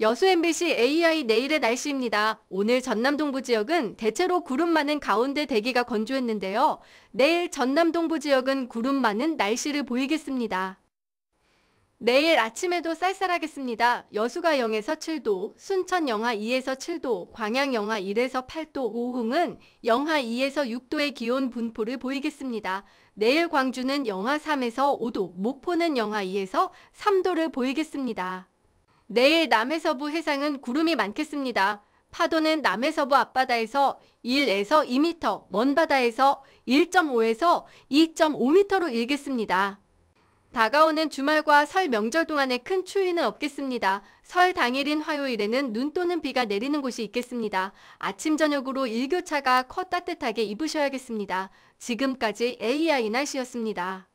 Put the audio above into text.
여수 MBC AI 내일의 날씨입니다. 오늘 전남 동부 지역은 대체로 구름 많은 가운데 대기가 건조했는데요. 내일 전남 동부 지역은 구름 많은 날씨를 보이겠습니다. 내일 아침에도 쌀쌀하겠습니다. 여수가 0에서 7도, 순천 영하 2에서 7도, 광양 영하 1에서 8도, 오흥은 영하 2에서 6도의 기온 분포를 보이겠습니다. 내일 광주는 영하 3에서 5도, 목포는 영하 2에서 3도를 보이겠습니다. 내일 남해서부 해상은 구름이 많겠습니다. 파도는 남해서부 앞바다에서 1에서 2m, 먼 바다에서 1.5에서 2.5m로 일겠습니다. 다가오는 주말과 설 명절 동안에 큰 추위는 없겠습니다. 설 당일인 화요일에는 눈 또는 비가 내리는 곳이 있겠습니다. 아침 저녁으로 일교차가 커 따뜻하게 입으셔야겠습니다. 지금까지 AI 날씨였습니다.